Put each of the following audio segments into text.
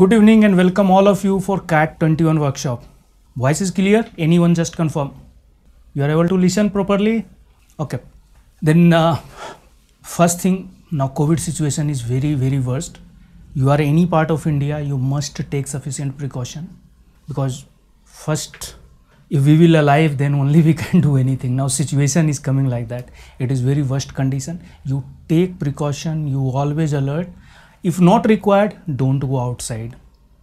Good evening and welcome all of you for CAT 21 workshop. Voice is clear? Anyone just confirm. You are able to listen properly? Okay. Then uh, first thing, now COVID situation is very, very worst. You are any part of India, you must take sufficient precaution because first if we will alive then only we can do anything now situation is coming like that it is very worst condition you take precaution you always alert if not required, don't go outside,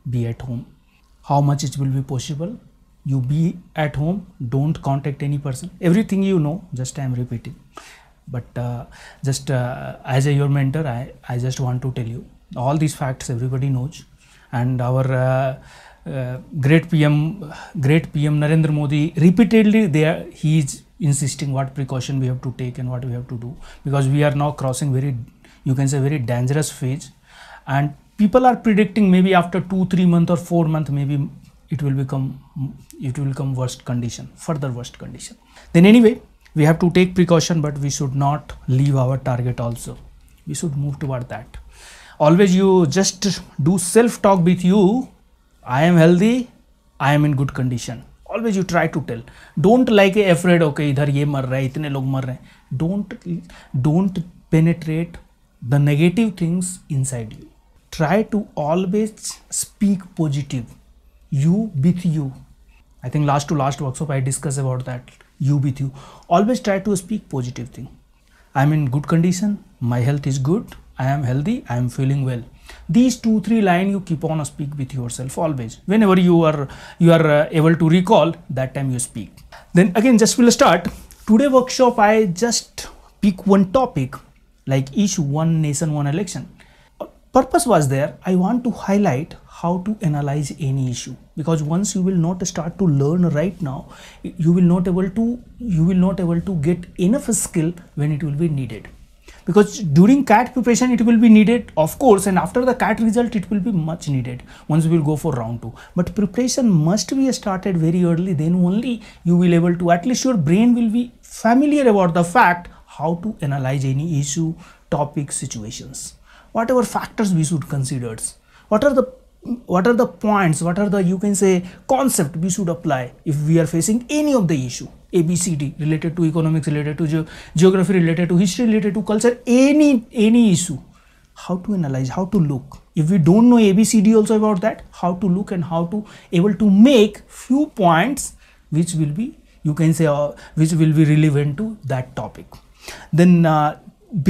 be at home. How much it will be possible? You be at home, don't contact any person. Everything you know, just I am repeating. But uh, just uh, as a your mentor, I, I just want to tell you all these facts everybody knows. And our uh, uh, great PM, great PM Narendra Modi repeatedly there he is insisting what precaution we have to take and what we have to do because we are now crossing very, you can say very dangerous phase and people are predicting maybe after two three month or four month maybe it will become it will become worst condition further worst condition then anyway we have to take precaution but we should not leave our target also we should move toward that always you just do self talk with you i am healthy i am in good condition always you try to tell don't like afraid okay idhar ye mar rahe, itne log mar rahe. हैं don't don't penetrate the negative things inside you try to always speak positive you with you i think last to last workshop i discussed about that you with you always try to speak positive thing i'm in good condition my health is good i am healthy i am feeling well these two three line you keep on speak with yourself always whenever you are you are uh, able to recall that time you speak then again just we'll start today workshop i just pick one topic like issue one nation one election purpose was there, I want to highlight how to analyze any issue because once you will not start to learn right now, you will not able to, you will not able to get enough skill when it will be needed because during CAT preparation it will be needed of course and after the CAT result it will be much needed once we will go for round 2 but preparation must be started very early then only you will able to at least your brain will be familiar about the fact how to analyze any issue topic situations whatever factors we should consider what are the what are the points what are the you can say concept we should apply if we are facing any of the issue abcd related to economics related to ge geography related to history related to culture any any issue how to analyze how to look if we don't know abcd also about that how to look and how to able to make few points which will be you can say uh, which will be relevant to that topic then uh,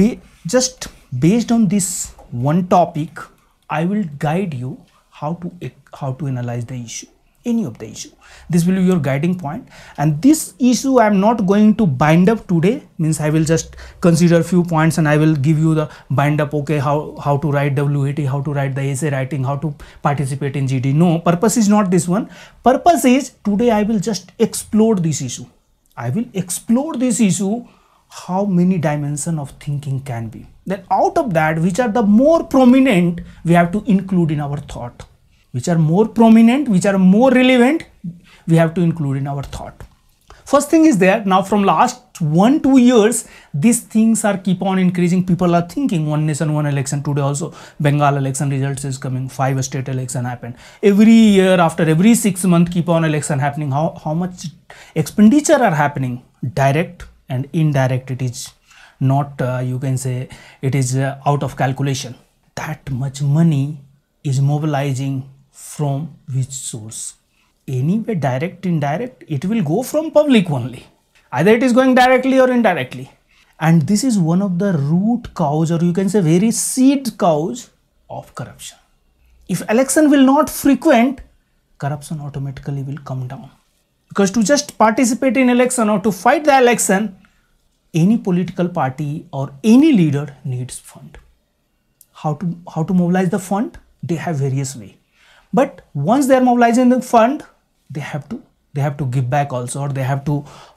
be just based on this one topic I will guide you how to how to analyze the issue any of the issue this will be your guiding point and this issue i am not going to bind up today means i will just consider few points and i will give you the bind up okay how how to write WAT, how to write the essay writing how to participate in gd no purpose is not this one purpose is today i will just explore this issue i will explore this issue how many dimension of thinking can be. Then out of that, which are the more prominent, we have to include in our thought. Which are more prominent, which are more relevant, we have to include in our thought. First thing is there, now from last one, two years, these things are keep on increasing. People are thinking one nation, one election. Today also, Bengal election results is coming, five state election happened. Every year, after every six month, keep on election happening. How, how much expenditure are happening? Direct, and indirect it is not uh, you can say it is uh, out of calculation that much money is mobilizing from which source anyway direct indirect it will go from public only either it is going directly or indirectly and this is one of the root cause or you can say very seed cause of corruption if election will not frequent corruption automatically will come down because to just participate in election or to fight the election any political party or any leader needs fund how to how to mobilize the fund they have various way but once they are mobilizing the fund they have to they have to give back also or they have to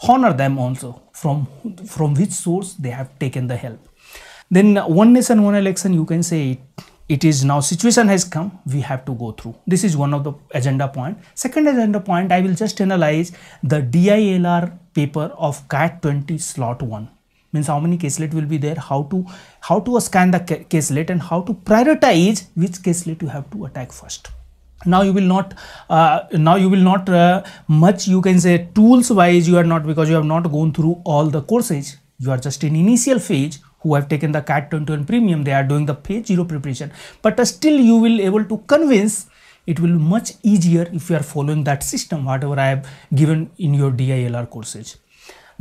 honor them also from from which source they have taken the help then one nation one election you can say it it is now situation has come we have to go through this is one of the agenda point second agenda point i will just analyze the dilr paper of cat 20 slot 1 means how many caselet will be there how to how to scan the caselet and how to prioritize which caselet you have to attack first now you will not uh, now you will not uh, much you can say tools wise you are not because you have not gone through all the courses you are just in initial phase who have taken the cat 21 premium they are doing the page zero preparation but uh, still you will able to convince it will be much easier if you are following that system whatever i have given in your dilr courses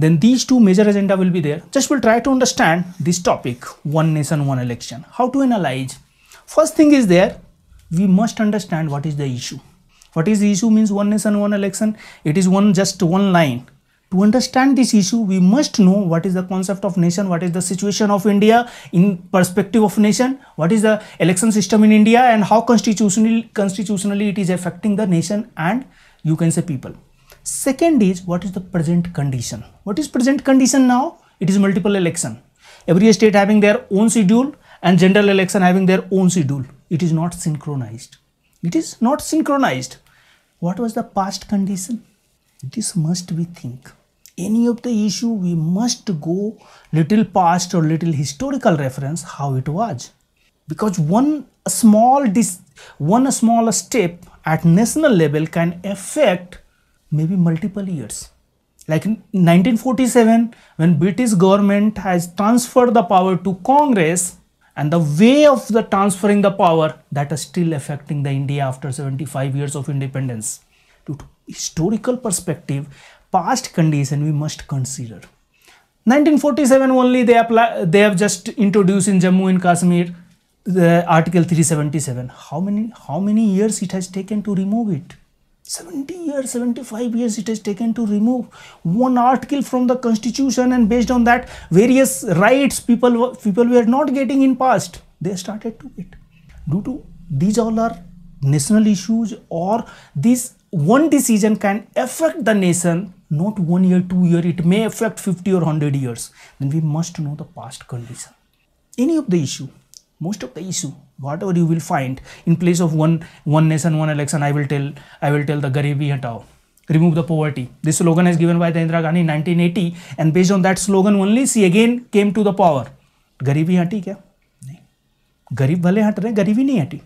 then these two major agenda will be there just will try to understand this topic one nation one election how to analyze first thing is there we must understand what is the issue what is the issue means one nation one election it is one just one line to understand this issue we must know what is the concept of nation what is the situation of india in perspective of nation what is the election system in india and how constitutionally constitutionally it is affecting the nation and you can say people second is what is the present condition what is present condition now it is multiple election every state having their own schedule and general election having their own schedule it is not synchronized it is not synchronized what was the past condition this must we think any of the issue we must go little past or little historical reference how it was because one small dis one small step at national level can affect maybe multiple years like in 1947 when british government has transferred the power to congress and the way of the transferring the power that is still affecting the india after 75 years of independence to historical perspective past condition we must consider. 1947 only they apply they have just introduced in Jammu and Kashmir the article 377 how many how many years it has taken to remove it 70 years 75 years it has taken to remove one article from the constitution and based on that various rights people people were not getting in past they started to get due to these all are national issues or these one decision can affect the nation not one year two year it may affect 50 or 100 years then we must know the past condition any of the issue most of the issue whatever you will find in place of one one nation one election i will tell i will tell the garibi hatao remove the poverty this slogan is given by the indira gandhi in 1980 and based on that slogan only she again came to the power Garibi Hati? Kya? नहीं गरीब भले हट Garibi nahi Hati.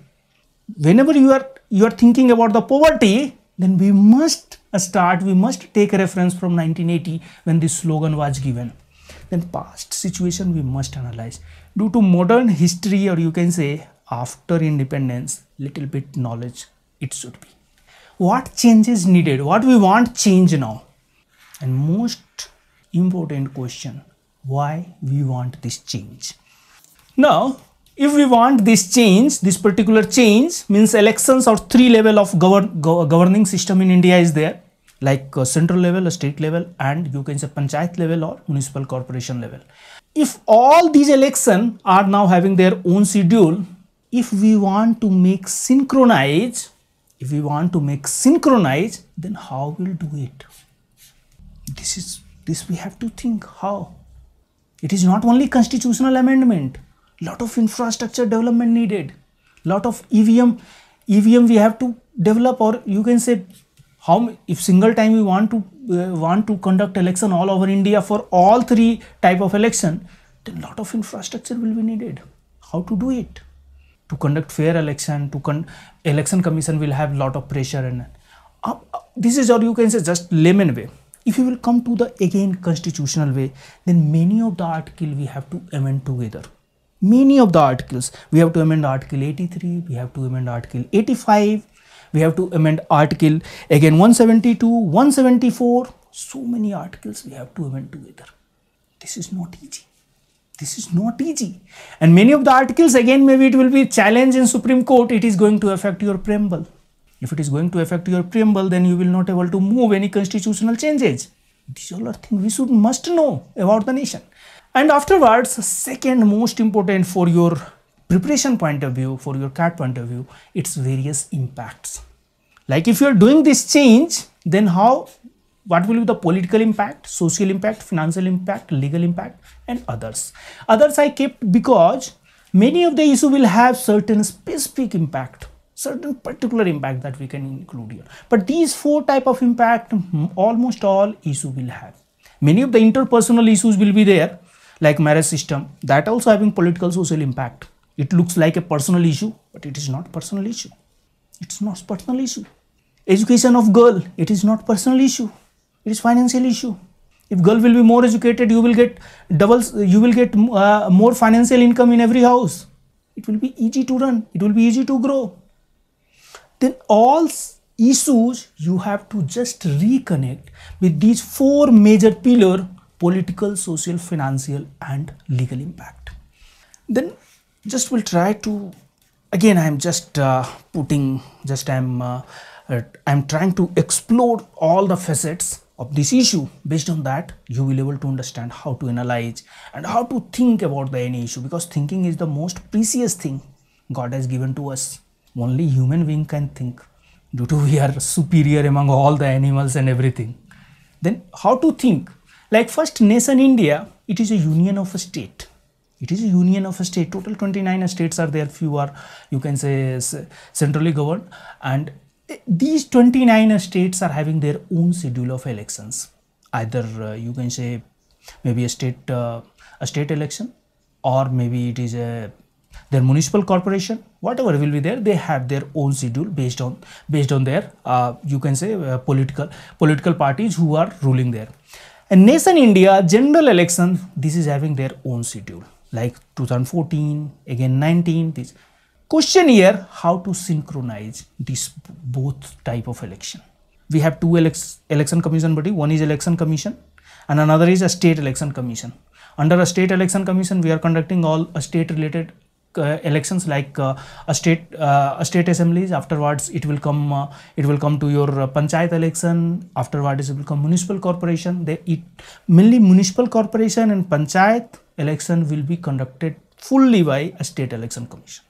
Whenever you are you are thinking about the poverty then we must uh, start, we must take reference from 1980 when this slogan was given. Then past situation we must analyze. Due to modern history or you can say after independence, little bit knowledge it should be. What change is needed? What we want change now? And most important question, why we want this change? Now if we want this change this particular change means elections or three level of govern go governing system in india is there like uh, central level state level and you can say panchayat level or municipal corporation level if all these election are now having their own schedule if we want to make synchronize if we want to make synchronize then how we'll do it this is this we have to think how it is not only constitutional amendment lot of infrastructure development needed lot of evm evm we have to develop or you can say how if single time we want to uh, want to conduct election all over india for all three type of election then lot of infrastructure will be needed how to do it to conduct fair election to con election commission will have lot of pressure and uh, uh, this is or you can say just layman way if you will come to the again constitutional way then many of the article we have to amend together many of the articles. We have to amend Article 83, we have to amend Article 85, we have to amend Article again 172, 174. So many articles we have to amend together. This is not easy. This is not easy. And many of the articles again maybe it will be challenge in Supreme Court. It is going to affect your preamble. If it is going to affect your preamble, then you will not able to move any constitutional changes. These all are things we should must know about the nation and afterwards second most important for your preparation point of view for your cat point of view its various impacts like if you are doing this change then how what will be the political impact social impact financial impact legal impact and others others i kept because many of the issue will have certain specific impact certain particular impact that we can include here but these four type of impact mm, almost all issue will have many of the interpersonal issues will be there like marriage system that also having political social impact it looks like a personal issue but it is not personal issue it's not personal issue education of girl it is not personal issue it is financial issue if girl will be more educated you will get doubles you will get uh, more financial income in every house it will be easy to run it will be easy to grow then all issues you have to just reconnect with these four major pillar political, social, financial, and legal impact. Then just we'll try to again i'm just uh, putting just i'm uh, uh i'm trying to explore all the facets of this issue based on that you will able to understand how to analyze and how to think about the any issue because thinking is the most precious thing god has given to us only human being can think due to we are superior among all the animals and everything then how to think like first nation India, it is a union of a state. It is a union of a state. Total 29 states are there. Few are, you can say, centrally governed. And eh, these 29 states are having their own schedule of elections. Either uh, you can say maybe a state, uh, a state election or maybe it is a uh, their municipal corporation whatever will be there they have their own schedule based on based on their uh, you can say uh, political political parties who are ruling there and nation India general election, this is having their own schedule like 2014, again 19. This question here, how to synchronize these both type of election. We have two elex election commission body. One is election commission and another is a state election commission. Under a state election commission, we are conducting all state related uh, elections like uh, a state uh, a state assemblies afterwards it will come it will come to your panchayat election afterwards it will come municipal corporation they it mainly municipal corporation and panchayat election will be conducted fully by a state election commission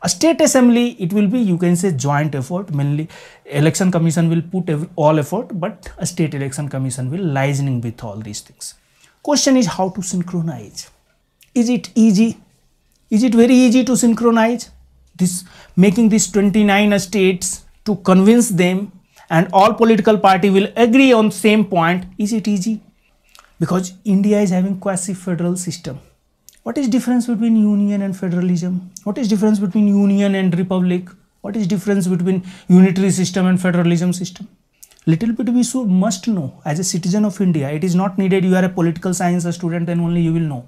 a state assembly it will be you can say joint effort mainly election commission will put all effort but a state election commission will liaising with all these things question is how to synchronize is it easy is it very easy to synchronize this making these 29 states to convince them and all political party will agree on same point is it easy because india is having quasi federal system what is difference between union and federalism what is difference between union and republic what is difference between unitary system and federalism system little bit we should must know as a citizen of india it is not needed you are a political science student then only you will know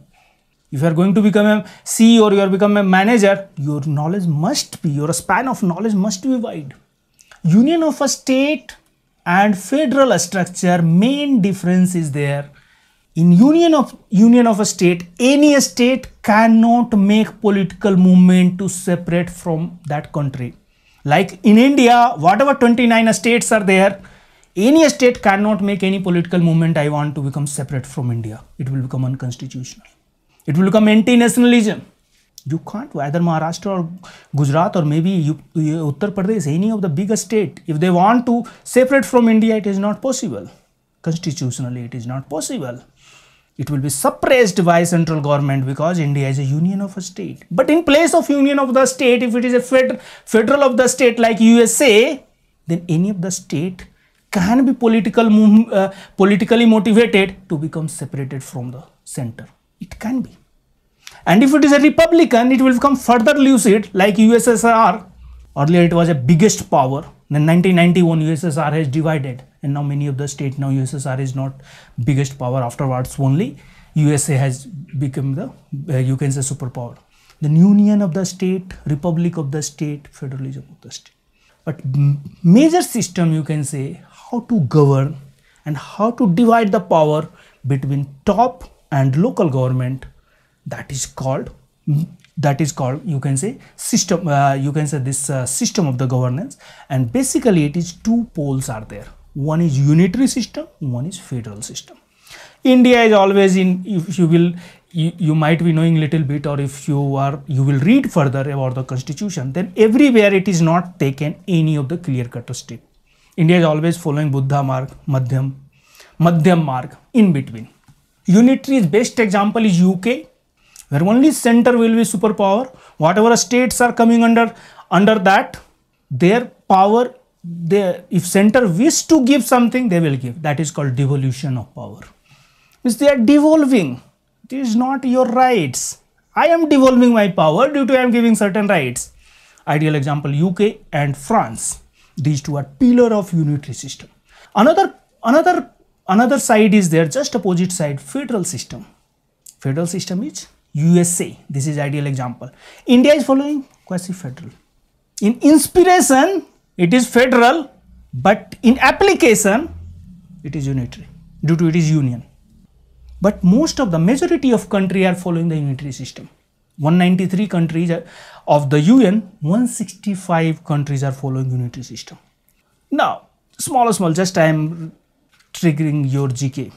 if you are going to become a CEO or you are become a manager, your knowledge must be, your span of knowledge must be wide. Union of a state and federal structure, main difference is there. In union of union of a state, any state cannot make political movement to separate from that country. Like in India, whatever 29 states are there, any state cannot make any political movement I want to become separate from India. It will become unconstitutional. It will become anti-nationalism. You can't either Maharashtra or Gujarat or maybe Uttar Pradesh, any of the bigger state. If they want to separate from India, it is not possible. Constitutionally, it is not possible. It will be suppressed by central government because India is a union of a state. But in place of union of the state, if it is a federal of the state like USA, then any of the state can be political, uh, politically motivated to become separated from the center. It can be. And if it is a Republican, it will become further lucid like USSR. Earlier it was a biggest power. In 1991 USSR has divided and now many of the state now USSR is not biggest power afterwards only. USA has become the, uh, you can say superpower. The union of the state, republic of the state, federalism of the state. But major system you can say how to govern and how to divide the power between top and local government that is called that is called you can say system uh, you can say this uh, system of the governance and basically it is two poles are there one is unitary system one is federal system india is always in if you will you, you might be knowing little bit or if you are you will read further about the constitution then everywhere it is not taken any of the clear cut step india is always following buddha mark madhyam madhyam mark in between Unitary's best example is UK, where only center will be superpower. Whatever states are coming under under that, their power, they, if center wish to give something, they will give. That is called devolution of power. Means they are devolving. This is not your rights. I am devolving my power due to I am giving certain rights. Ideal example UK and France. These two are pillar of unitary system. Another another another side is there just opposite side federal system federal system is usa this is ideal example india is following quasi federal in inspiration it is federal but in application it is unitary due to it is union but most of the majority of country are following the unitary system 193 countries of the un 165 countries are following unitary system now small small just i am triggering your GK.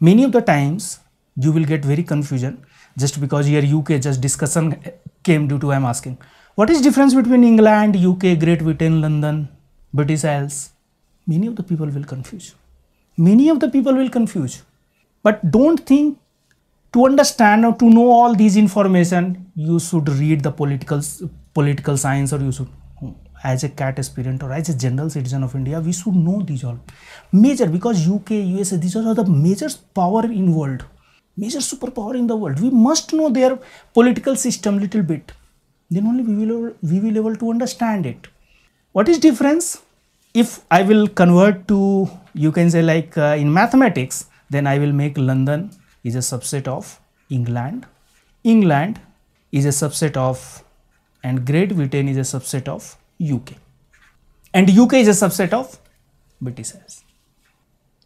Many of the times you will get very confusion just because your UK just discussion came due to I am asking. What is difference between England, UK, Great Britain, London, British Isles? Many of the people will confuse. Many of the people will confuse. But don't think to understand or to know all these information, you should read the political, political science or you should as a cat aspirant or as a general citizen of India, we should know these all. Major, because UK, USA, these are the major power in world, major superpower in the world. We must know their political system little bit. Then only we will, we will able to understand it. What is difference? If I will convert to, you can say like uh, in mathematics, then I will make London is a subset of England. England is a subset of and Great Britain is a subset of UK. And UK is a subset of British Isles.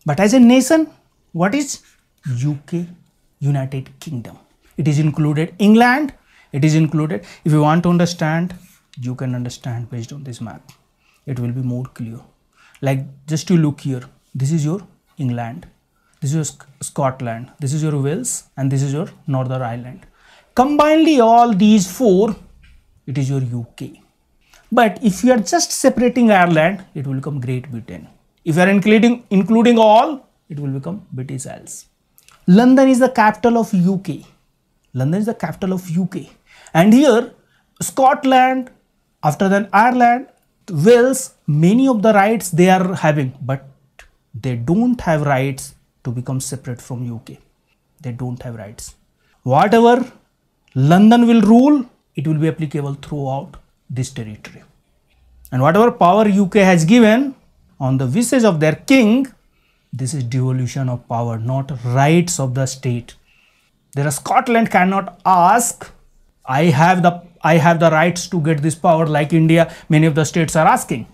But as a nation, what is UK, United Kingdom? It is included England, it is included. If you want to understand, you can understand based on this map. It will be more clear. Like just to look here, this is your England, this is your Scotland, this is your Wales, and this is your Northern Ireland. Combinedly all these four, it is your UK. But if you are just separating Ireland, it will become Great Britain. If you are including, including all, it will become British Isles. London is the capital of UK. London is the capital of UK. And here, Scotland, after that Ireland, Wales, many of the rights they are having, but they don't have rights to become separate from UK. They don't have rights. Whatever London will rule, it will be applicable throughout this territory. And whatever power UK has given on the wishes of their king, this is devolution of power, not rights of the state. There Scotland cannot ask, I have the I have the rights to get this power like India, many of the states are asking.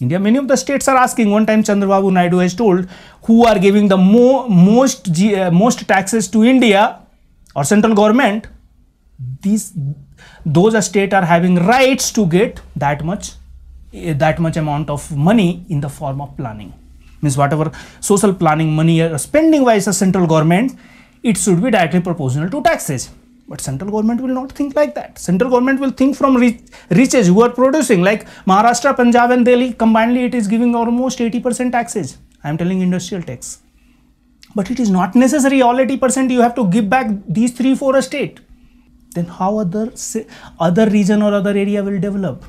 India, many of the states are asking. One time Chandrababu Naidu has told who are giving the mo most, uh, most taxes to India or central government. These those state are having rights to get that much eh, that much amount of money in the form of planning means whatever social planning money or eh, spending wise the central government it should be directly proportional to taxes but central government will not think like that central government will think from riches who are producing like maharashtra punjab and delhi combinedly it is giving almost 80 percent taxes i am telling industrial tax but it is not necessary all 80 percent you have to give back these three four state then how other other region or other area will develop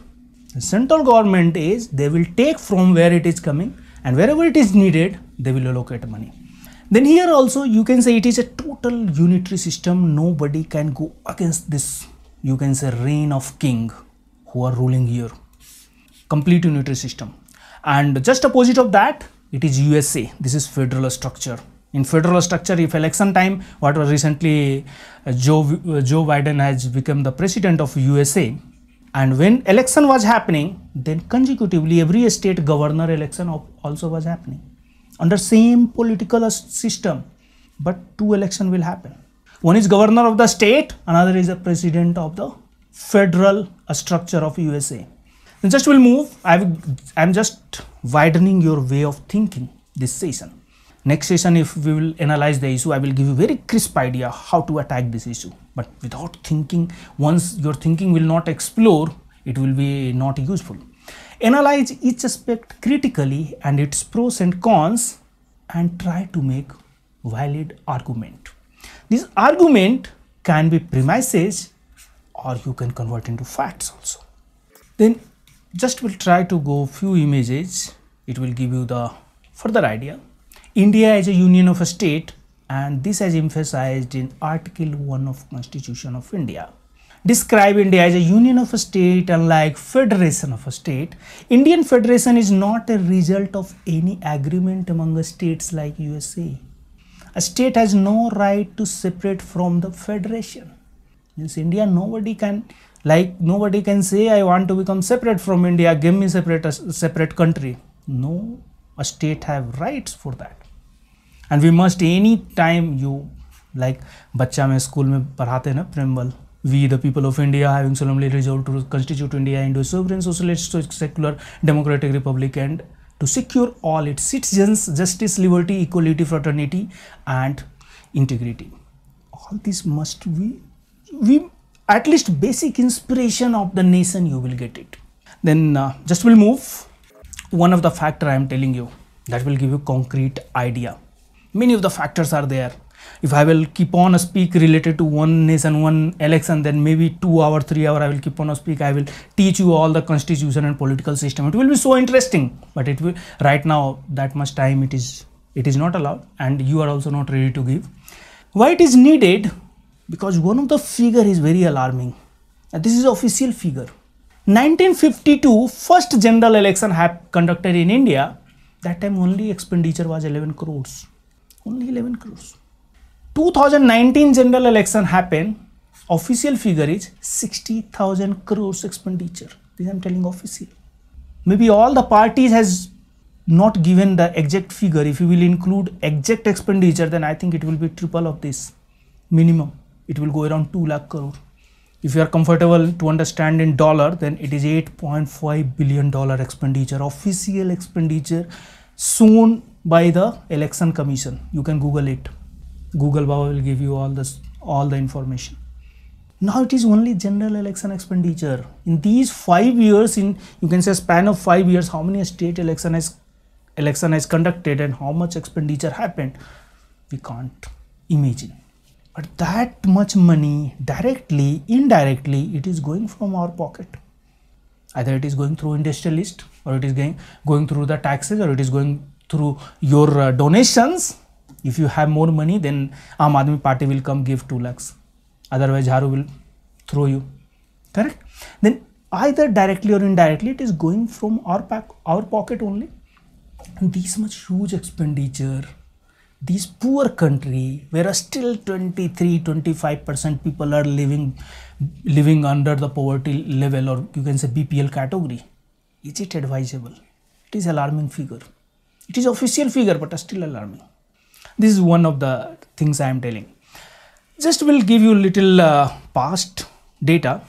the central government is they will take from where it is coming and wherever it is needed they will allocate money then here also you can say it is a total unitary system nobody can go against this you can say reign of king who are ruling here complete unitary system and just opposite of that it is usa this is federal structure in federal structure if election time what was recently uh, joe uh, joe biden has become the president of usa and when election was happening then consecutively every state governor election also was happening under same political system but two election will happen one is governor of the state another is the president of the federal uh, structure of usa and just will move i am just widening your way of thinking this season next session if we will analyze the issue i will give you very crisp idea how to attack this issue but without thinking once your thinking will not explore it will be not useful analyze each aspect critically and its pros and cons and try to make valid argument this argument can be premises or you can convert into facts also then just will try to go few images it will give you the further idea India is a union of a state and this is emphasized in Article 1 of Constitution of India. Describe India as a union of a state unlike federation of a state. Indian federation is not a result of any agreement among states like USA. A state has no right to separate from the federation. Means India nobody can like nobody can say I want to become separate from India, give me separate a separate country. No, a state have rights for that and we must. Any time you, like, बच्चा में school, में पढ़ाते na, preamble. we the people of india having solemnly resolved to constitute india into a sovereign socialist secular democratic republic and to secure all its citizens justice liberty equality fraternity and integrity all this must be we at least basic inspiration of the nation you will get it then uh, just will move one of the factor i am telling you that will give you concrete idea many of the factors are there if I will keep on a speak related to one nation, one election, then maybe two hour, three hour I will keep on a speak. I will teach you all the constitution and political system. It will be so interesting, but it will right now that much time it is it is not allowed, and you are also not ready to give. Why it is needed? Because one of the figure is very alarming. And this is official figure. 1952 first general election have conducted in India. That time only expenditure was 11 crores only 11 crores 2019 general election happened official figure is 60000 crores expenditure this i'm telling official maybe all the parties has not given the exact figure if you will include exact expenditure then i think it will be triple of this minimum it will go around 2 lakh crore if you are comfortable to understand in dollar then it is 8.5 billion dollar expenditure official expenditure soon by the election commission you can google it google Baba will give you all this all the information now it is only general election expenditure in these five years in you can say span of five years how many state election has election has conducted and how much expenditure happened we can't imagine but that much money directly indirectly it is going from our pocket either it is going through industrialist or it is going, going through the taxes or it is going through your uh, donations. If you have more money, then Aam Aadmi Party will come give 2 lakhs. Otherwise, Jharu will throw you. Correct? Then either directly or indirectly, it is going from our, pack, our pocket only. And much huge expenditure, this poor country, where still 23, 25% people are living, living under the poverty level or you can say BPL category. Is it advisable? It is alarming figure. It is official figure but still alarming. This is one of the things I am telling. Just will give you little uh, past data.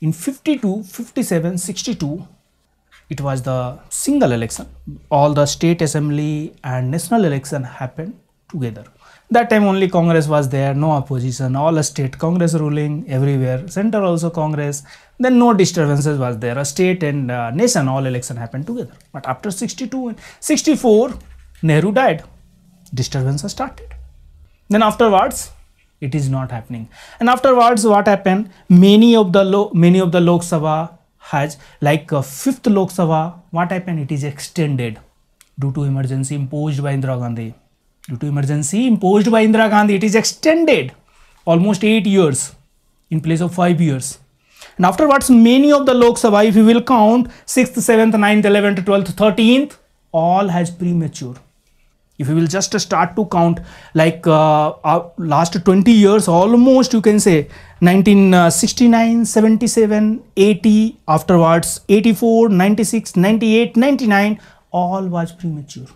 In 52, 57, 62, it was the single election. All the state assembly and national election happened together. That time only Congress was there, no opposition, all a state Congress ruling everywhere, center also Congress, then no disturbances was there, a state and uh, nation all election happened together. But after 62 and 64, Nehru died, disturbances started. Then afterwards, it is not happening. And afterwards, what happened? Many of the lo many of the Lok Sabha has like uh, fifth Lok Sabha. What happened? It is extended due to emergency imposed by Indira Gandhi due to emergency imposed by Indira Gandhi, it is extended almost 8 years in place of 5 years. And afterwards, many of the Lok Sabha, if you will count 6th, 7th, 9th, 11th, 12th, 13th, all has premature. If you will just start to count like uh, uh, last 20 years, almost you can say 1969, 77, 80, afterwards 84, 96, 98, 99, all was premature.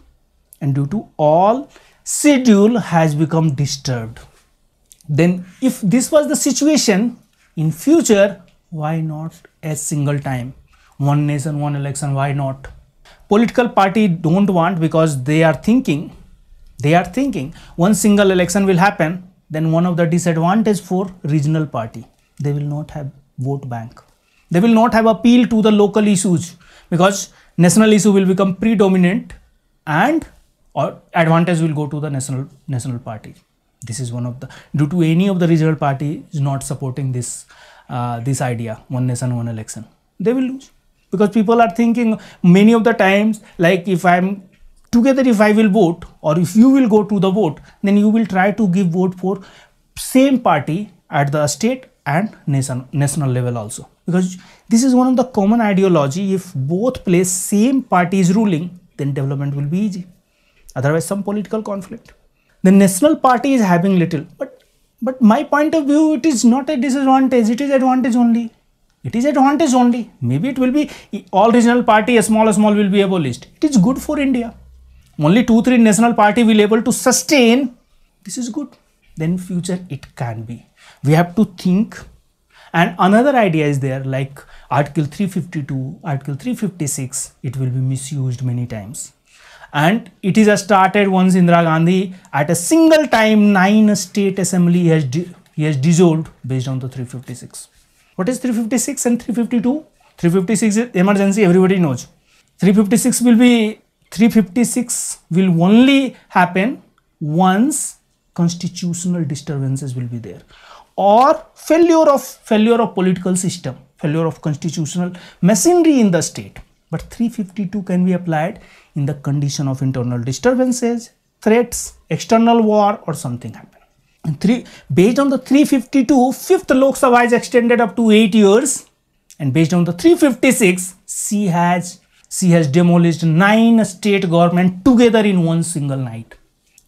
And due to all schedule has become disturbed then if this was the situation in future why not a single time one nation one election why not political party don't want because they are thinking they are thinking one single election will happen then one of the disadvantage for regional party they will not have vote bank they will not have appeal to the local issues because national issue will become predominant and or advantage will go to the national national party this is one of the due to any of the regional party is not supporting this uh, this idea one nation one election they will lose because people are thinking many of the times like if i'm together if i will vote or if you will go to the vote then you will try to give vote for same party at the state and nation national level also because this is one of the common ideology if both place same party is ruling then development will be easy otherwise some political conflict. The National Party is having little, but, but my point of view, it is not a disadvantage, it is advantage only. It is advantage only. Maybe it will be, all regional party, a small, small will be abolished. It is good for India. Only two, three national party will able to sustain. This is good. Then future it can be. We have to think and another idea is there like article 352 article 356 it will be misused many times and it is started once Indira Gandhi at a single time nine state assembly has, has dissolved based on the 356. What is 356 and 352? 356 emergency everybody knows. 356 will be 356 will only happen once constitutional disturbances will be there or failure of failure of political system failure of constitutional machinery in the state but 352 can be applied in the condition of internal disturbances, threats, external war or something happen. And three, based on the 352, 5th Lok Sabha is extended up to 8 years and based on the 356, she has, she has demolished 9 state government together in one single night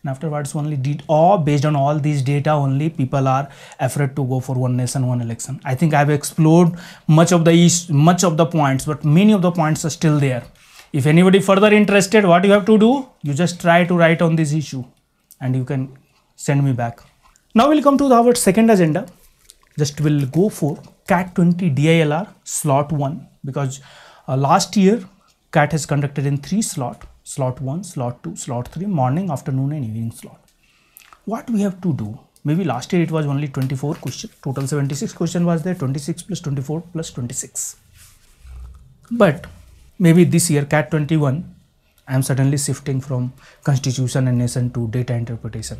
and afterwards only did or based on all these data only people are afraid to go for one nation one election i think i've explored much of the is much of the points but many of the points are still there if anybody further interested what you have to do you just try to write on this issue and you can send me back now we'll come to our second agenda just will go for cat 20 dilr slot 1 because uh, last year cat has conducted in three slot slot 1, slot 2, slot 3, morning, afternoon and evening slot. What we have to do? Maybe last year it was only 24 question, total 76 question was there, 26 plus 24 plus 26. But maybe this year CAT 21, I am suddenly shifting from constitution and nation to data interpretation.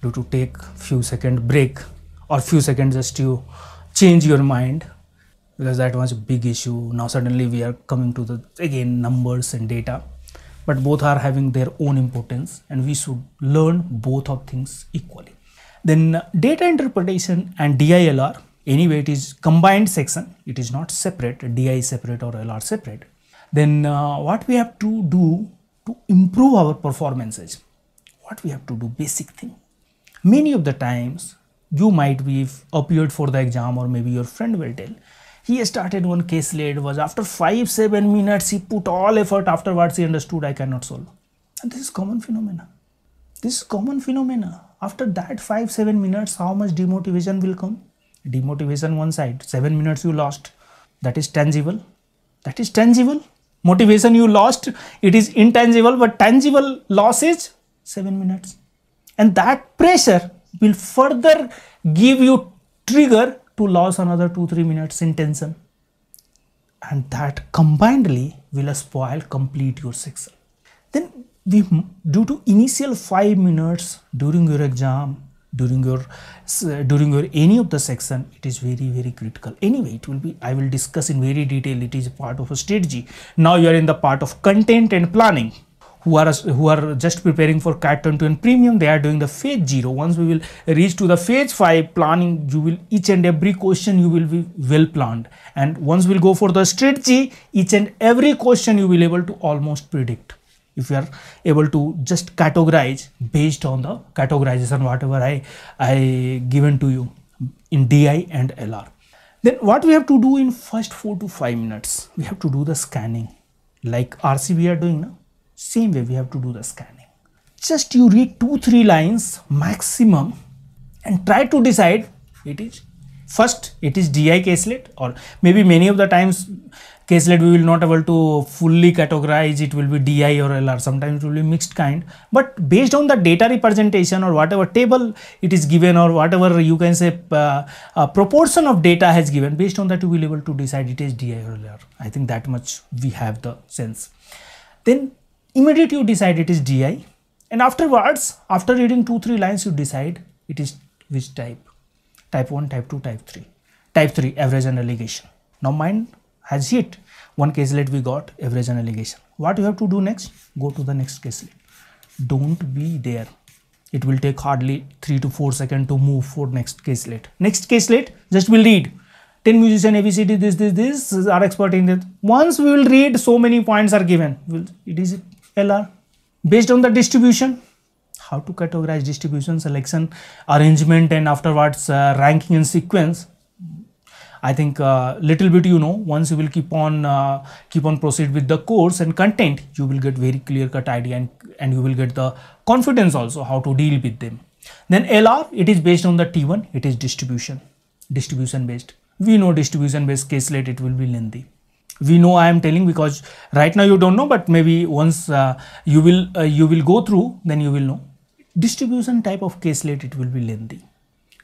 Due to take few second break or few seconds just to change your mind because that was a big issue. Now suddenly we are coming to the again numbers and data but both are having their own importance and we should learn both of things equally. Then uh, data interpretation and DILR, anyway it is combined section, it is not separate, DI separate or LR separate. Then uh, what we have to do to improve our performances, what we have to do basic thing. Many of the times you might be appeared for the exam or maybe your friend will tell he started one case late was after 5-7 minutes he put all effort afterwards he understood I cannot solve. And this is common phenomena. This is common phenomena. After that 5-7 minutes how much demotivation will come? Demotivation one side, 7 minutes you lost. That is tangible. That is tangible. Motivation you lost, it is intangible but tangible loss is 7 minutes. And that pressure will further give you trigger to lose another 2-3 minutes in tension and that combinedly will spoil complete your section. Then we, hmm, due to initial 5 minutes during your exam, during your during your any of the section it is very very critical anyway it will be i will discuss in very detail it is part of a strategy now you are in the part of content and planning who are who are just preparing for cat 10 and premium they are doing the phase 0 once we will reach to the phase 5 planning you will each and every question you will be well planned and once we'll go for the strategy each and every question you will able to almost predict if you are able to just categorize based on the categorization whatever i i given to you in di and lr then what we have to do in first 4 to 5 minutes we have to do the scanning like RC we are doing now same way we have to do the scanning. Just you read two, three lines maximum and try to decide it is first it is DI caselet or maybe many of the times caselet we will not able to fully categorize it will be DI or LR sometimes it will be mixed kind but based on the data representation or whatever table it is given or whatever you can say uh, uh proportion of data has given based on that you will able to decide it is DI or LR I think that much we have the sense then immediately you decide it is DI and afterwards after reading two three lines you decide it is which type type 1 type 2 type 3 type 3 average and allegation now mine has hit one caselet we got average and allegation what you have to do next go to the next caselet don't be there it will take hardly 3 to 4 seconds to move for next caselet next caselet just will read 10 musician abcd this this this are expert in this once we will read so many points are given it is LR. Based on the distribution, how to categorize distribution, selection, arrangement and afterwards uh, ranking and sequence. I think uh, little bit you know once you will keep on uh, keep on proceed with the course and content you will get very clear cut idea and, and you will get the confidence also how to deal with them. Then LR it is based on the T1 it is distribution distribution based. We know distribution based case slate it will be lengthy we know I am telling because right now you don't know, but maybe once uh, you will uh, you will go through, then you will know. Distribution type of caselet it will be lengthy,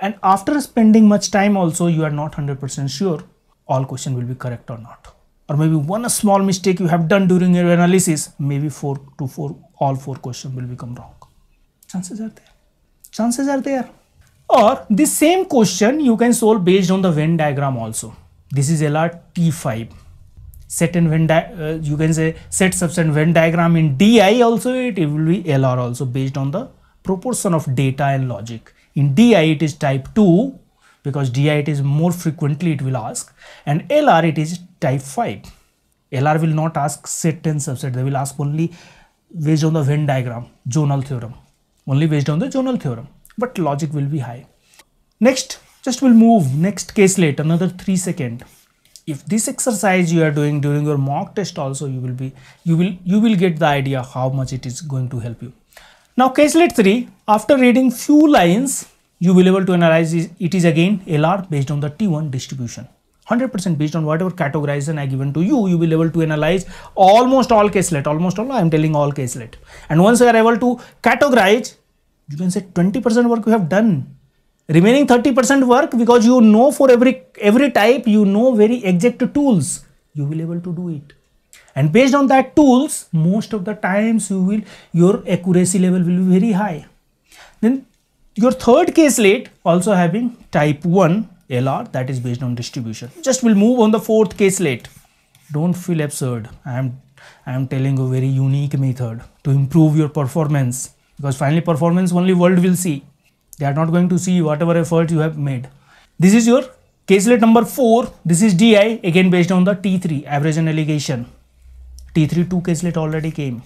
and after spending much time also you are not hundred percent sure all question will be correct or not, or maybe one small mistake you have done during your analysis, maybe four to four all four question will become wrong. Chances are there. Chances are there. Or the same question you can solve based on the Venn diagram also. This is LR T5 set and Venn uh, you can say set subset Venn diagram in DI also it, it will be LR also based on the proportion of data and logic. In DI it is type 2 because DI it is more frequently it will ask and LR it is type 5. LR will not ask set and subset they will ask only based on the Venn diagram zonal theorem only based on the zonal theorem but logic will be high. Next just we'll move next case late another 3 second if this exercise you are doing during your mock test also you will be you will you will get the idea how much it is going to help you now caselet 3 after reading few lines you will able to analyze it is again LR based on the T1 distribution 100% based on whatever categorization I given to you, you will be able to analyze almost all caselet, almost all, I am telling all caselet. And once you are able to categorize, you can say 20% work you have done remaining 30% work because you know for every every type you know very exact tools you will able to do it and based on that tools most of the times you will your accuracy level will be very high then your third case slate also having type 1 LR that is based on distribution just we'll move on the fourth case slate don't feel absurd I am I am telling a very unique method to improve your performance because finally performance only world will see they are not going to see whatever effort you have made. This is your caselet number 4. This is DI again based on the T3 average and allegation. T3 2 caselet already came.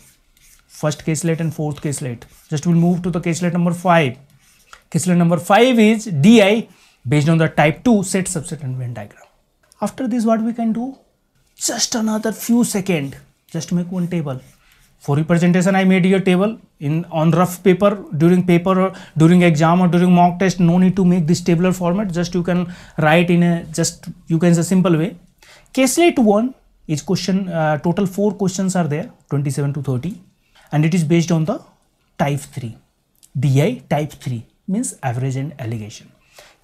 First caselet and fourth caselet. Just we'll move to the caselet number 5. Caselet number 5 is DI based on the type 2 set subset and Venn diagram. After this what we can do? Just another few second. Just make one table. For representation I made here table in on rough paper during paper or during exam or during mock test no need to make this tabular format just you can write in a just you can say simple way caselet 1 is question uh, total four questions are there 27 to 30 and it is based on the type 3 di type 3 means average and allegation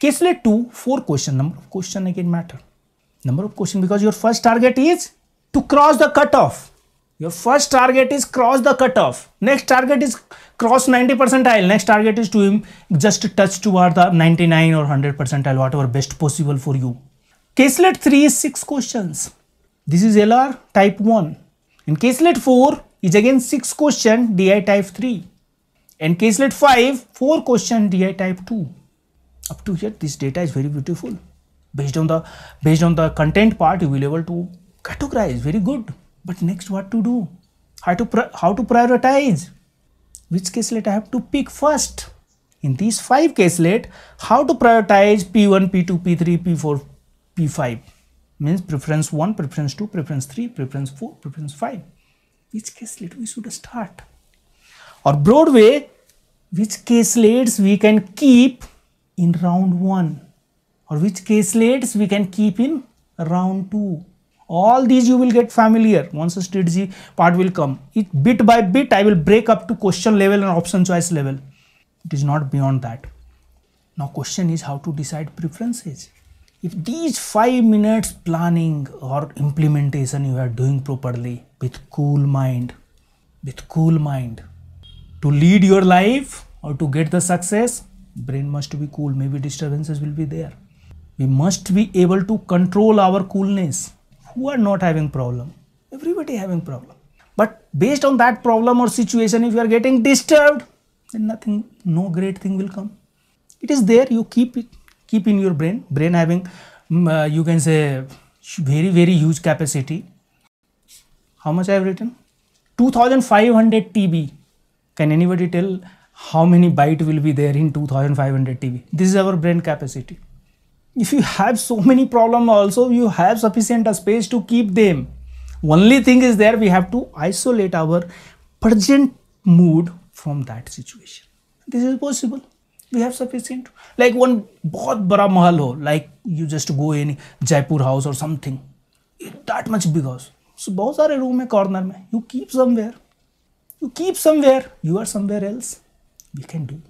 caselet 2 four question number of question again matter number of question because your first target is to cross the cutoff your first target is cross the cutoff next target is cross 90 percentile next target is to just touch toward the 99 or 100 percentile whatever best possible for you caselet 3 is 6 questions this is lr type 1 and caselet 4 is again 6 question di type 3 and caselet 5 4 question di type 2 up to here this data is very beautiful based on the based on the content part you will able to categorize very good But next what to do? How to, how to prioritize? Which caselet I have to pick first? In these five caselet, how to prioritize P1, P2, P3, P4, P5? Means preference 1, preference 2, preference 3, preference 4, preference 5. Which caselet we should start? Or Broadway, which caselets we can keep in round 1 or which caselets we can keep in round 2 all these you will get familiar once the strategy part will come it bit by bit i will break up to question level and option choice level it is not beyond that now question is how to decide preferences if these 5 minutes planning or implementation you are doing properly with cool mind with cool mind to lead your life or to get the success brain must be cool maybe disturbances will be there we must be able to control our coolness who are not having problem everybody having problem but based on that problem or situation if you are getting disturbed then nothing no great thing will come it is there you keep it keep in your brain brain having mm, uh, you can say very very huge capacity how much i have written 2500 tb can anybody tell how many byte will be there in 2500 tb this is our brain capacity if you have so many problem also you have sufficient space to keep them only thing is there we have to isolate our present mood from that situation this is possible we have sufficient like one bahut bada mahal ho like you just go in jaipur house or something that much big house so bahut sare room hai corner mein you keep somewhere you keep somewhere you are somewhere else we can do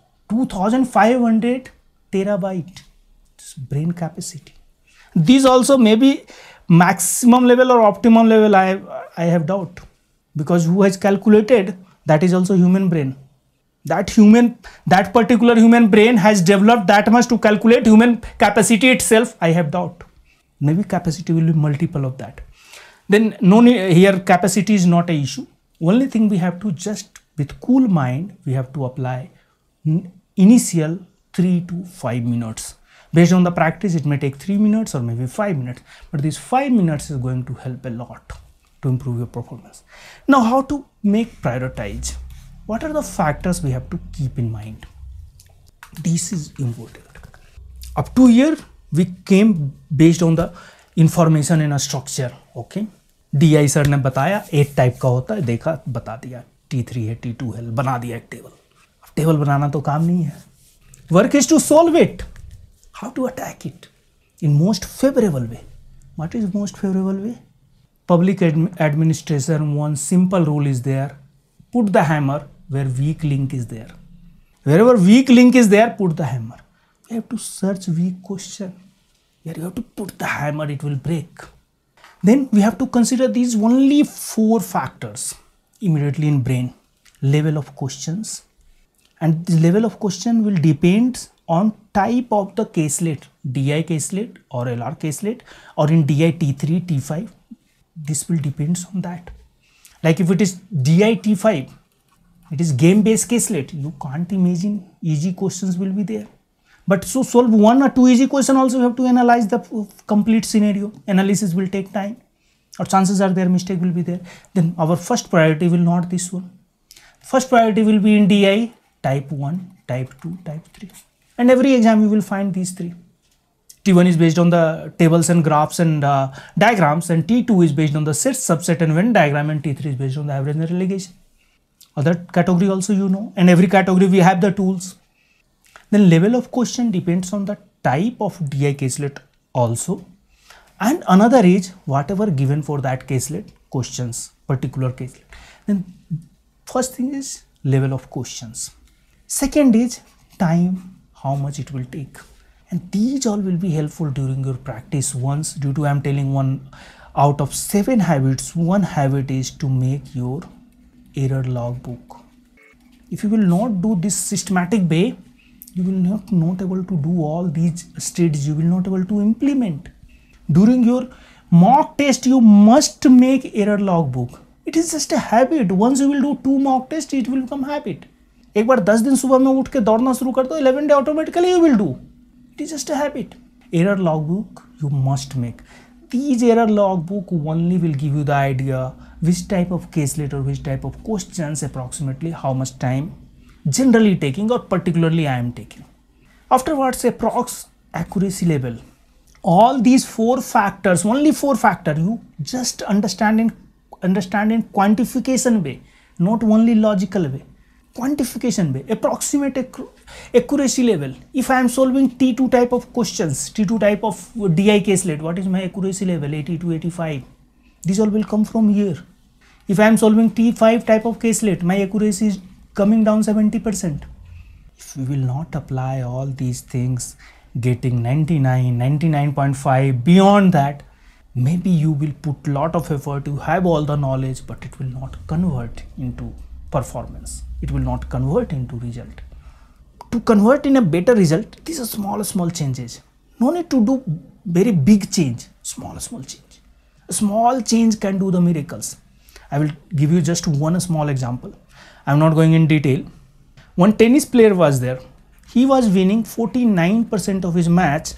2500 terabyte brain capacity. These also may be maximum level or optimum level, I, I have doubt. Because who has calculated, that is also human brain. That human, that particular human brain has developed that much to calculate human capacity itself, I have doubt. Maybe capacity will be multiple of that. Then no here capacity is not a issue. Only thing we have to just with cool mind, we have to apply initial 3 to 5 minutes Based on the practice, it may take 3 minutes or maybe 5 minutes, but this 5 minutes is going to help a lot to improve your performance. Now, how to make prioritize? What are the factors we have to keep in mind? This is important. Up to here, we came based on the information in a structure, okay? di sir ne bataya eight type ka hota hai dekha bata diya t3 hai t2 hai bana diya ek table एक table अब table बनाना तो काम नहीं है work is to solve it how to attack it in most favorable way. What is most favorable way? Public ad administration, one simple rule is there. Put the hammer where weak link is there. Wherever weak link is there, put the hammer. You have to search weak question. Here you have to put the hammer, it will break. Then we have to consider these only four factors immediately in brain. Level of questions. And the level of question will depend on type of the caselet, DI caselet or LR caselet or in DI T3, T5. This will depends on that. Like if it is DI T5, it is game based caselet. You can't imagine easy questions will be there. But so solve one or two easy question also you have to analyze the complete scenario. Analysis will take time or chances are there mistake will be there. Then our first priority will not this one. First priority will be in DI type 1, type 2, type 3 and every exam you will find these three. T1 is based on the tables and graphs and uh, diagrams and T2 is based on the set, subset and Venn diagram and T3 is based on the average and relegation. Other category also you know and every category we have the tools. Then level of question depends on the type of DI caselet also and another is whatever given for that caselet questions particular caselet. Then first thing is level of questions. Second is time how much it will take and these all will be helpful during your practice once due to i'm telling one out of seven habits one habit is to make your error logbook if you will not do this systematic way you will not not able to do all these stages you will not able to implement during your mock test you must make error logbook it is just a habit once you will do two mock tests it will become habit एक बार दस दिन सुबह में उठ के दौड़ना शुरू कर दो eleven day automatically you will do it is just a habit error log book you must make these error log book only will give you the idea which type of case late or which type of question approximately how much time generally taking or particularly I am taking afterwards approx accuracy level all these four factors only four factor you just understand in understand in quantification way not only logical way quantification way approximate accuracy level if i am solving t2 type of questions t2 type of di case what is my accuracy level 80 to 85 these all will come from here if i am solving t5 type of case my accuracy is coming down 70 percent if we will not apply all these things getting 99 99.5 beyond that maybe you will put lot of effort you have all the knowledge but it will not convert into performance it will not convert into result to convert in a better result these are small small changes no need to do very big change small small change a small change can do the miracles i will give you just one small example i'm not going in detail one tennis player was there he was winning 49% of his match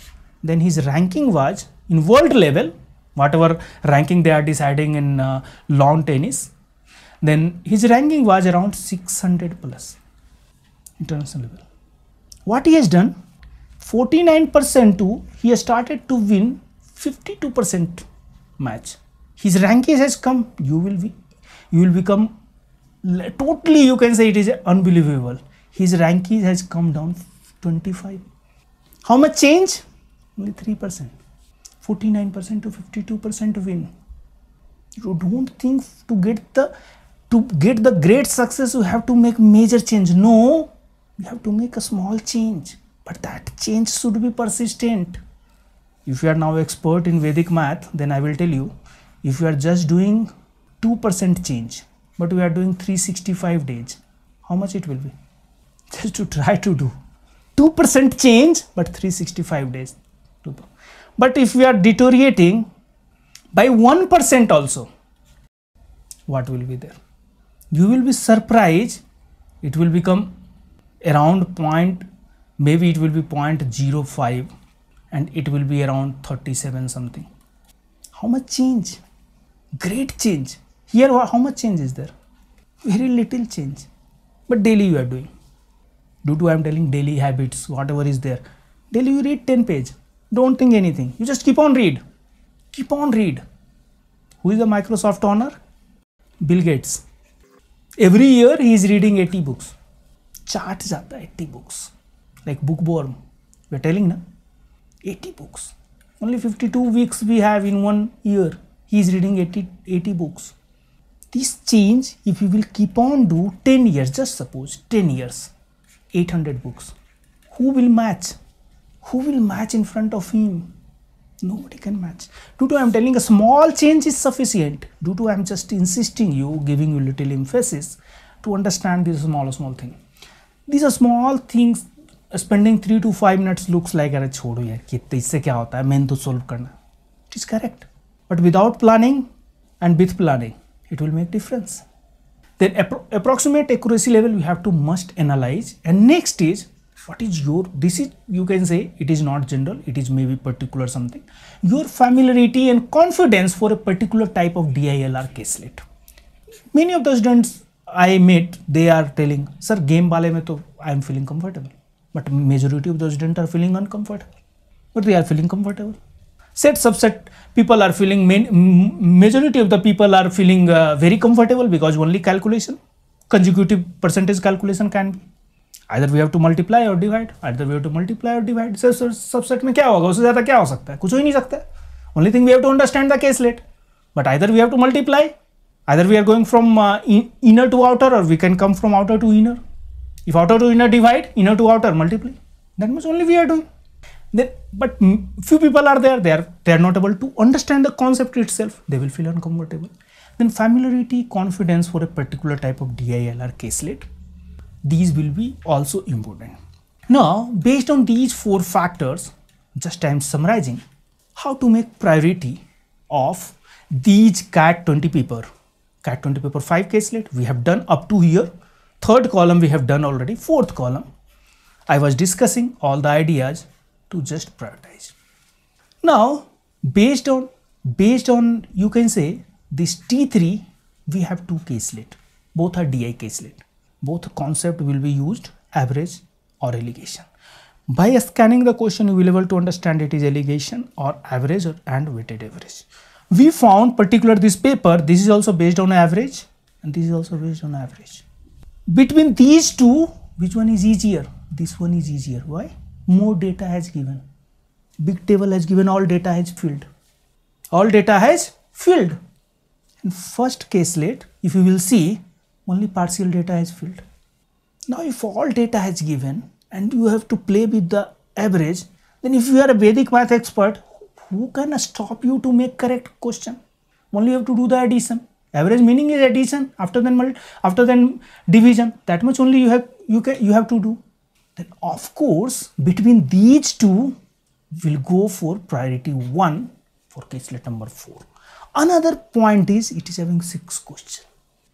then his ranking was in world level whatever ranking they are deciding in uh, lawn tennis then his ranking was around 600 plus international level. What he has done? 49% to he has started to win 52% match. His ranking has come. You will be, you will become totally. You can say it is unbelievable. His ranking has come down 25. How much change? Only 3%. 49% to 52% win. You don't think to get the to get the great success you have to make major change no you have to make a small change but that change should be persistent if you are now expert in vedic math then i will tell you if you are just doing 2% change but we are doing 365 days how much it will be just to try to do 2% change but 365 days but if we are deteriorating by 1% also what will be there you will be surprised it will become around point maybe it will be 0.05 and it will be around 37 something how much change great change here how much change is there very little change but daily you are doing due to i am telling daily habits whatever is there daily you read 10 page don't think anything you just keep on read keep on read who is the microsoft owner bill gates every year he is reading 80 books chart jata 80 books like bookworm we are telling na 80 books only 52 weeks we have in one year he is reading 80 80 books this change if you will keep on do 10 years just suppose 10 years 800 books who will match who will match in front of him nobody can match due to i'm telling a small change is sufficient due to i'm just insisting you giving you little emphasis to understand this small small thing these are small things spending three to five minutes looks like a छोड़ो यार कितने इससे a होता है मैंने तो solve करना it is correct but it will make difference. Then appro approximate accuracy level we have to must analyze and next is what is your this is you can say it is not general it is maybe particular something your familiarity and confidence for a particular type of DILR caselet many of the students I met they are telling sir game wale mein to I am feeling comfortable but majority of the students are feeling uncomfortable but they are feeling comfortable set subset people are feeling main, majority of the people are feeling uh, very comfortable because only calculation consecutive percentage calculation can be Either we have to multiply or divide. Either we have to multiply or divide. So sir subset में क्या होगा उससे ज़्यादा क्या हो सकता है कुछ हो ही नहीं सकता only thing we have to understand the case late but either we either we are going from uh, inner to outer or we can come from outer to inner if outer to inner divide inner to outer multiply that means only we are doing then but few people are there they are they are not able to understand the concept itself they will feel uncomfortable then familiarity confidence for a particular type of dil or caselet these will be also important. Now, based on these four factors, just I am summarizing how to make priority of these CAT 20 paper. CAT 20 paper 5 caselet we have done up to here. Third column we have done already. Fourth column I was discussing all the ideas to just prioritize. Now based on based on you can say this T3 we have two caselet. Both are DI caselet both concept will be used average or allegation by scanning the question you will be able to understand it is allegation or average or, and weighted average we found particular this paper this is also based on average and this is also based on average between these two which one is easier this one is easier why more data has given big table has given all data has filled all data has filled And first case late if you will see only partial data is filled. Now if all data is given and you have to play with the average, then if you are a Vedic math expert, who can stop you to make correct question? Only you have to do the addition. Average meaning is addition after then after then division. That much only you have you can you have to do. Then of course between these two will go for priority one for caselet number four. Another point is it is having six questions.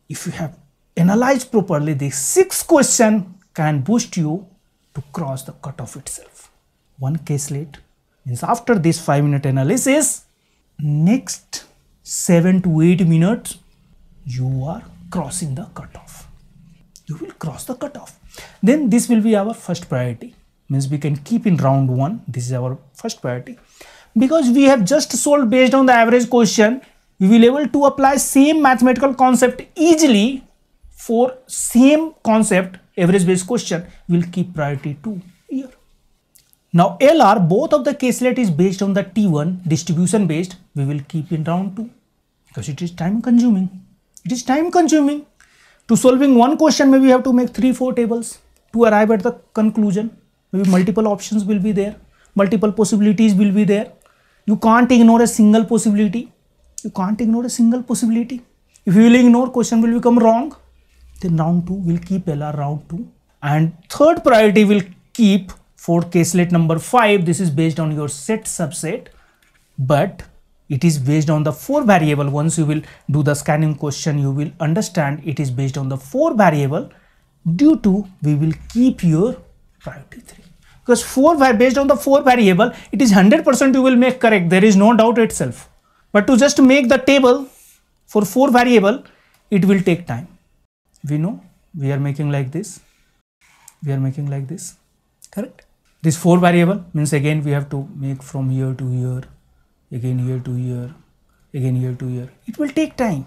If you have analyze properly the six question can boost you to cross the cutoff itself. One case late means after this 5 minute analysis, next 7 to 8 minutes you are crossing the cutoff. You will cross the cutoff. Then this will be our first priority. Means we can keep in round 1. This is our first priority. Because we have just solved based on the average question, we will able to apply same mathematical concept easily for same concept average based question will keep priority to here. Now LR both of the caselet is based on the T1 distribution based we will keep in round 2 because it is time consuming. It is time consuming. To solving one question maybe we have to make 3-4 tables to arrive at the conclusion maybe multiple options will be there multiple possibilities will be there you can't ignore a single possibility you can't ignore a single possibility if you will ignore question will become wrong then round 2 will keep LR round 2 and third priority will keep for caselet number 5 this is based on your set subset but it is based on the four variable once you will do the scanning question you will understand it is based on the four variable due to we will keep your priority 3 because four based on the four variable it is 100% you will make correct there is no doubt itself but to just make the table for four variable it will take time we know we are making like this we are making like this correct this four variable means again we have to make from here to here again here to here again here to here it will take time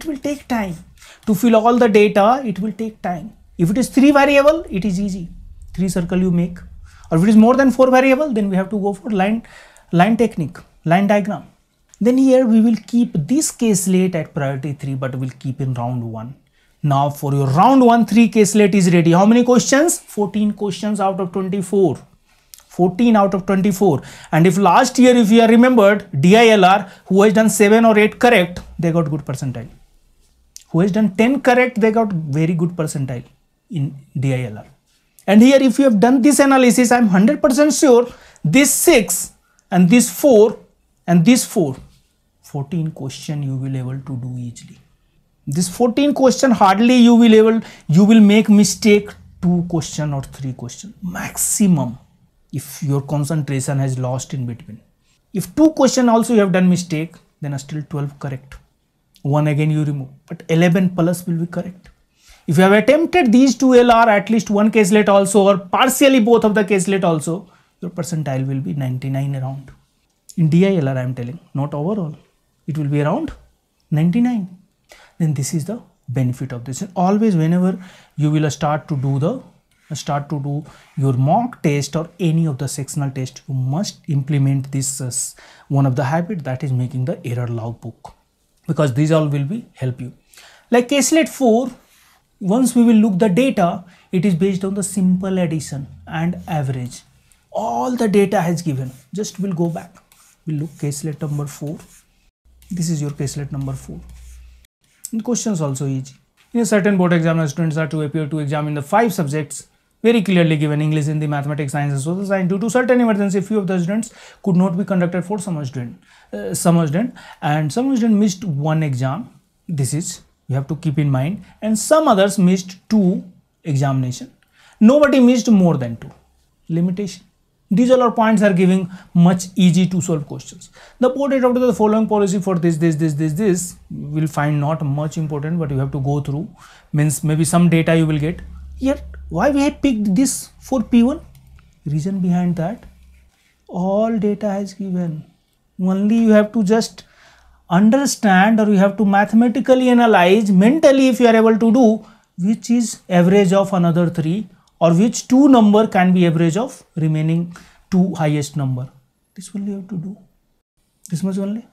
it will take time to fill all the data it will take time if it is three variable it is easy three circle you make or if it is more than four variable then we have to go for line line technique line diagram then here we will keep this case late at priority 3 but we'll keep in round 1 now for your round 1, 3 caselet is ready. How many questions? 14 questions out of 24. 14 out of 24. And if last year, if you are remembered, DILR, who has done 7 or 8 correct, they got good percentile. Who has done 10 correct, they got very good percentile in DILR. And here, if you have done this analysis, I'm 100% sure this 6 and this 4 and this 4, 14 question you will able to do easily this 14 question hardly you will able you will make mistake two question or three question maximum if your concentration has lost in between if two question also you have done mistake then still 12 correct one again you remove but 11 plus will be correct if you have attempted these two LR at least one caselet also or partially both of the caselet also your percentile will be 99 around in DILR I am telling not overall it will be around 99 then this is the benefit of this and always whenever you will start to do the start to do your mock test or any of the sectional test you must implement this one of the habit that is making the error logbook because these all will be help you like caselet 4 once we will look the data it is based on the simple addition and average all the data has given just we'll go back we'll look caselet number 4 this is your caselet number 4 questions also easy. In a certain board exam, students are to appear to examine the five subjects very clearly given English, Hindi, Mathematics, Science, and Social Science. Due to certain emergency, few of the students could not be conducted for summer student, uh, summer student, and some student missed one exam. This is you have to keep in mind, and some others missed two examination. Nobody missed more than two. Limitation. These all our points are giving much easy to solve questions. The board adopted the following policy for this, this, this, this, this. You will find not much important, but you have to go through. Means maybe some data you will get. Yet, why we have picked this for P1? Reason behind that, all data is given. Only you have to just understand or you have to mathematically analyze mentally if you are able to do which is average of another three or which two number can be average of remaining two highest number. This only you have to do. This much only.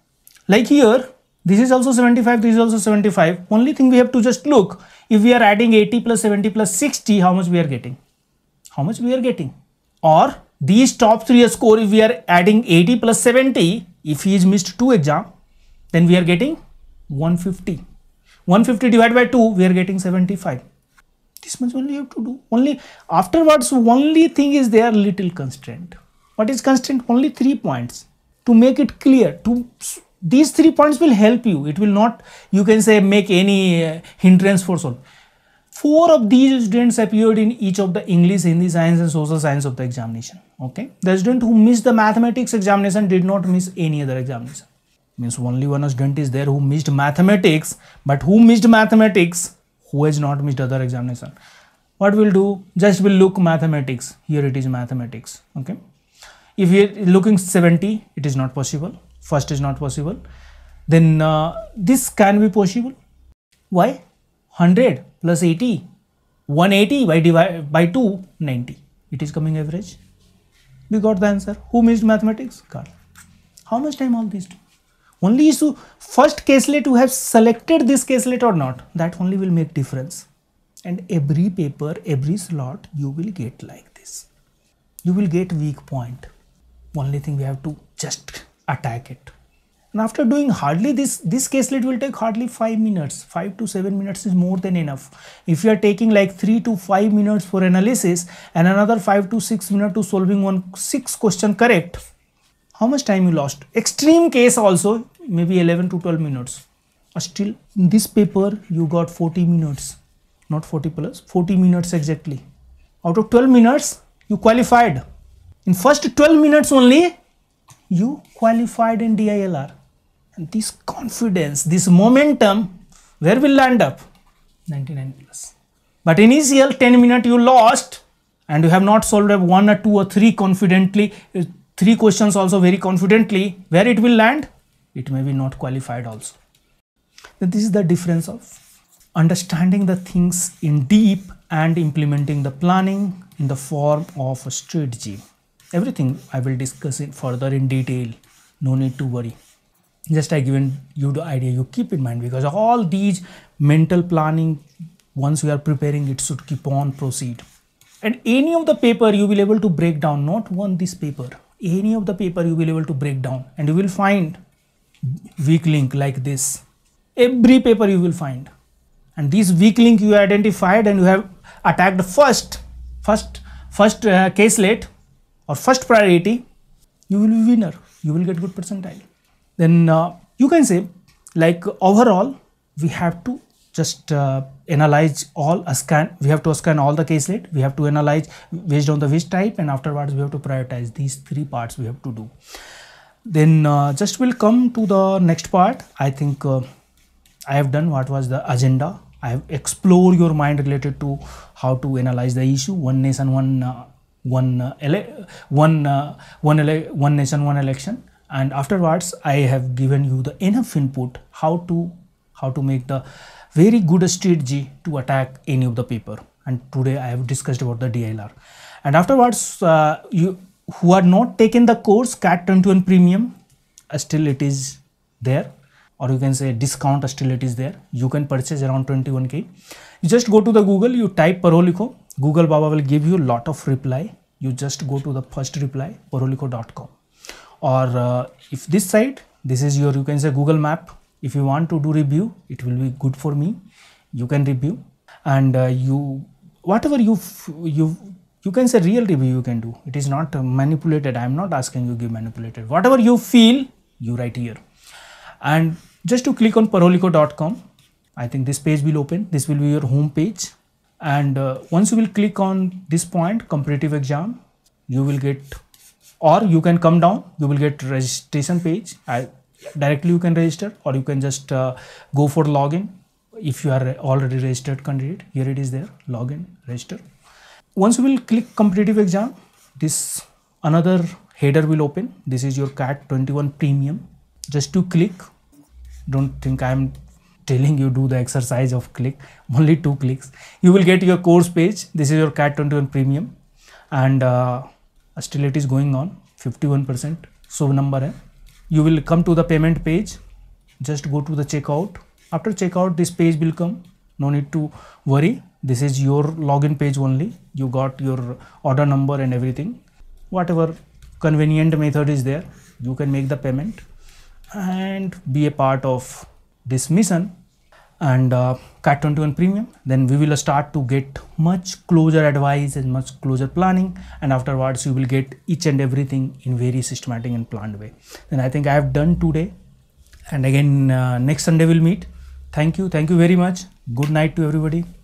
Like here, this is also 75, this is also 75. Only thing we have to just look, if we are adding 80 plus 70 plus 60, how much we are getting? How much we are getting? Or these top three score, if we are adding 80 plus 70, if he is missed two exam, then we are getting 150. 150 divided by 2, we are getting 75 this much only you have to do only afterwards only thing is there little constraint what is constraint only three points to make it clear to these three points will help you it will not you can say make any uh, hindrance for solve four of these students appeared in each of the english hindi science and social science of the examination okay the student who missed the mathematics examination did not miss any other examination means only one student is there who missed mathematics but who missed mathematics who has not missed other examination what we'll do just we'll look mathematics here it is mathematics okay if we are looking 70 it is not possible first is not possible then uh, this can be possible why 100 plus 80 180 by divide by 2 90 it is coming average we got the answer who missed mathematics carl how much time all these took only is to first caselet you have selected this caselet or not that only will make difference and every paper every slot you will get like this you will get weak point only thing we have to just attack it and after doing hardly this this caselet will take hardly 5 minutes 5 to 7 minutes is more than enough if you are taking like 3 to 5 minutes for analysis and another 5 to 6 minutes to solving one 6 question correct how much time you lost extreme case also maybe 11 to 12 minutes still in this paper you got 40 minutes not 40 plus 40 minutes exactly out of 12 minutes you qualified in first 12 minutes only you qualified in DILR and this confidence this momentum where will land up 99 plus but initial 10 minute you lost and you have not solved one or two or three confidently three questions also very confidently where it will land it may be not qualified also then this is the difference of understanding the things in deep and implementing the planning in the form of a strategy everything i will discuss it further in detail no need to worry just i given you the idea you keep in mind because all these mental planning once we are preparing it should keep on proceed and any of the paper you will able to break down not one this paper any of the paper you will be able to break down and you will find weak link like this every paper you will find and this weak link you identified and you have attacked first first first uh, caselet or first priority you will be winner you will get good percentile then uh, you can say like overall we have to just uh, analyze all a scan we have to scan all the caselet we have to analyze based on the which type and afterwards we have to prioritize these three parts we have to do then uh, just will come to the next part i think uh, i have done what was the agenda i have explored your mind related to how to analyze the issue one nation one uh, one uh, ele- one uh, one, ele- one nation one election and afterwards i have given you the enough input how to how to make the very good strategy to attack any of the paper and today I have discussed about the DLR and afterwards uh, you who are not taken the course CAT 21 premium uh, still it is there or you can say discount uh, still it is there you can purchase around 21k you just go to the google you type paroliko google baba will give you lot of reply you just go to the first reply paroliko.com or uh, if this site this is your you can say google map if you want to do review it will be good for me you can review and uh, you whatever you you you can say real review you can do it is not manipulated i am not asking you give manipulated whatever you feel you write here and just to click on parolico.com i think this page will open this will be your home page and uh, once you will click on this point competitive exam you will get or you can come down you will get registration page I, directly you can register or you can just uh, go for login if you are already registered candidate here it is there login register once you will click competitive exam this another header will open this is your cat 21 premium just to click don't think i am telling you do the exercise of click only two clicks you will get your course page this is your cat 21 premium and uh, still it is going on 51 percent so number hai you will come to the payment page just go to the checkout after checkout this page will come no need to worry this is your login page only you got your order number and everything whatever convenient method is there you can make the payment and be a part of this mission and uh, cat 21 premium then we will start to get much closer advice and much closer planning and afterwards you will get each and everything in very systematic and planned way then i think i have done today and again uh, next sunday we'll meet thank you thank you very much good night to everybody